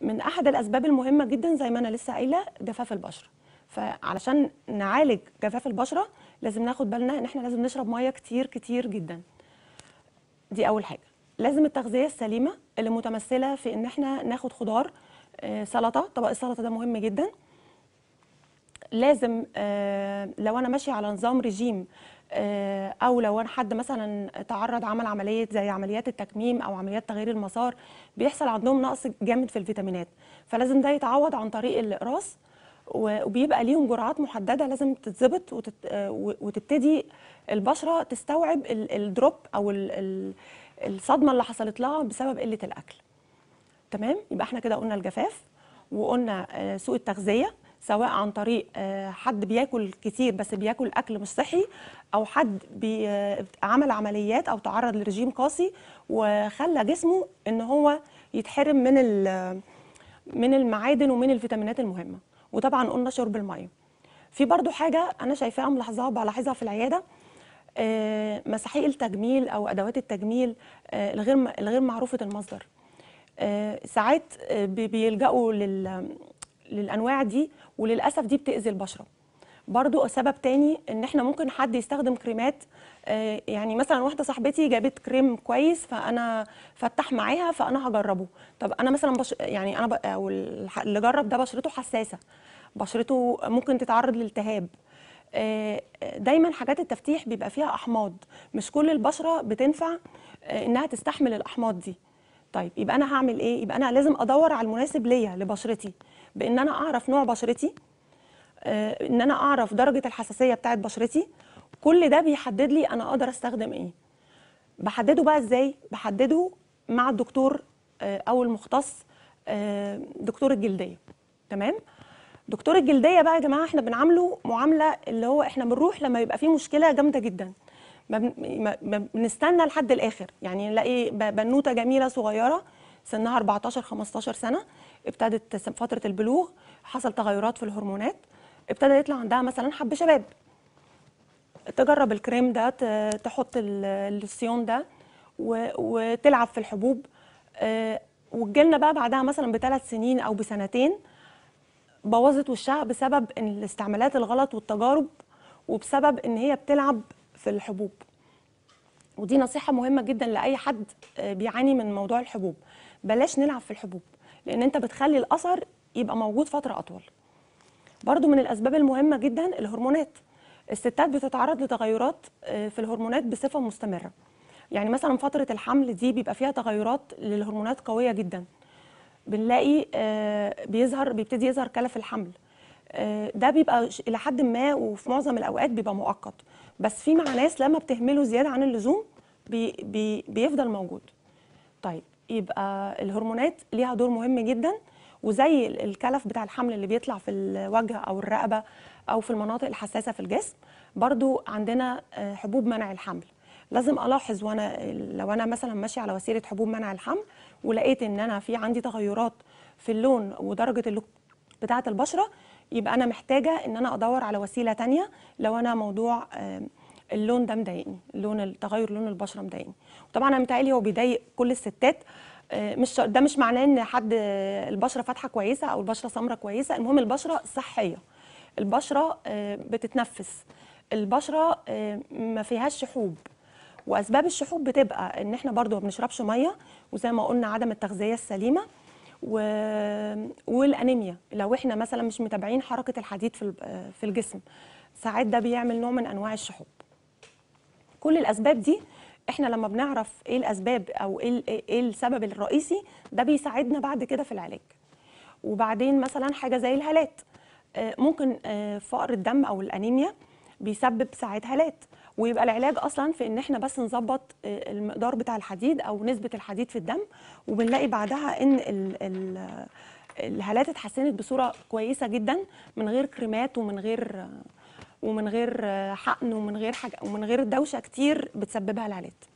من احد الاسباب المهمه جدا زي ما انا لسه قايله جفاف البشره فعلشان نعالج جفاف البشره لازم ناخد بالنا ان احنا لازم نشرب ميه كتير كتير جدا دي اول حاجه لازم التغذيه السليمه اللي متمثله في ان احنا ناخد خضار آه، سلطه طبق السلطه ده مهم جدا لازم آه، لو انا ماشيه على نظام رجيم آه، او لو أنا حد مثلا تعرض عمل عمليه زي عمليات التكميم او عمليات تغيير المسار بيحصل عندهم نقص جامد في الفيتامينات فلازم ده يتعوض عن طريق الاقراص وبيبقى ليهم جرعات محدده لازم تتظبط وتبتدي البشره تستوعب الدروب او الصدمه اللي حصلت لها بسبب قله الاكل تمام يبقى احنا كده قلنا الجفاف وقلنا آه، سوء التغذيه سواء عن طريق آه، حد بياكل كتير بس بياكل اكل مش صحي او حد آه، عمل عمليات او تعرض لرجيم قاسي وخلى جسمه ان هو يتحرم من من المعادن ومن الفيتامينات المهمه وطبعا قلنا شرب الميه في برضو حاجه انا شايفاها ملاحظاها بلاحظها في العياده آه، مساحيق التجميل او ادوات التجميل الغير الغير معروفه المصدر ساعات بيلجأوا للانواع دي وللاسف دي بتاذي البشره برضو سبب تاني ان احنا ممكن حد يستخدم كريمات آه، يعني مثلا واحده صاحبتي جابت كريم كويس فانا فتح معاها فانا هجربه طب انا مثلا بش يعني انا او اللي جرب ده بشرته حساسه بشرته ممكن تتعرض لالتهاب آه، دايما حاجات التفتيح بيبقى فيها احماض مش كل البشره بتنفع آه، انها تستحمل الاحماض دي طيب يبقى انا هعمل ايه يبقى انا لازم ادور على المناسب ليا لبشرتي بان انا اعرف نوع بشرتي آه ان انا اعرف درجه الحساسيه بتاعت بشرتي كل ده بيحدد لي انا اقدر استخدم ايه بحدده بقى ازاي بحدده مع الدكتور آه او المختص آه دكتور الجلديه تمام دكتور الجلديه بقى يا جماعه احنا بنعامله معامله اللي هو احنا بنروح لما يبقى فيه مشكله جامده جدا ما بنستنى لحد الاخر يعني نلاقي بنوته جميله صغيره سنها 14 15 سنه ابتدت فتره البلوغ حصل تغيرات في الهرمونات ابتدى يطلع عندها مثلا حب شباب تجرب الكريم ده تحط الصيون ده وتلعب في الحبوب آه، وجلنا بقى بعدها مثلا بثلاث سنين او بسنتين بوظت وشها بسبب الاستعمالات الغلط والتجارب وبسبب ان هي بتلعب في الحبوب ودي نصيحه مهمه جدا لاي حد آه، بيعاني من موضوع الحبوب بلاش نلعب في الحبوب لان انت بتخلي الاثر يبقى موجود فتره اطول برضو من الاسباب المهمه جدا الهرمونات الستات بتتعرض لتغيرات آه، في الهرمونات بصفه مستمره يعني مثلا فتره الحمل دي بيبقى فيها تغيرات للهرمونات قويه جدا بنلاقي آه، بيظهر بيبتدي يظهر كلف الحمل ده بيبقى الى حد ما وفي معظم الاوقات بيبقى مؤقت بس في مع ناس لما بتهمله زياده عن اللزوم بي بي بيفضل موجود طيب يبقى الهرمونات ليها دور مهم جدا وزي الكلف بتاع الحمل اللي بيطلع في الوجه او الرقبه او في المناطق الحساسه في الجسم برضو عندنا آه، حبوب منع الحمل لازم الاحظ وانا لو انا مثلا ماشيه على وسيله حبوب منع الحمل ولقيت ان انا في عندي تغيرات في اللون ودرجه اللون بتاعه البشره يبقى انا محتاجه ان انا ادور على وسيله تانية لو انا موضوع اللون ده مضايقني اللون التغير لون البشره مضايقني طبعا انا متهيألي هو بيضايق كل الستات آه، مش ده مش معناه ان حد آه، البشره فاتحه كويسه او البشره سمراء كويسه المهم البشره صحيه البشره بتتنفس البشره ما فيهاش شحوب واسباب الشحوب بتبقى ان احنا برضو ما بنشربش ميه وزي ما قلنا عدم التغذيه السليمه و... والانيميا لو احنا مثلا مش متابعين حركه الحديد في في الجسم ساعات ده بيعمل نوع من انواع الشحوب كل الاسباب دي احنا لما بنعرف ايه الاسباب او ايه ايه السبب الرئيسي ده بيساعدنا بعد كده في العلاج وبعدين مثلا حاجه زي الهالات آه، ممكن آه، فقر الدم او الانيميا بيسبب ساعات هالات ويبقى العلاج اصلا في ان احنا بس نظبط آه، المقدار بتاع الحديد او نسبه الحديد في الدم وبنلاقي بعدها ان ال ال الهالات اتحسنت بصوره كويسه جدا من غير كريمات ومن غير ومن غير حقن ومن غير حاجه ومن غير دوشه كتير بتسببها الهالات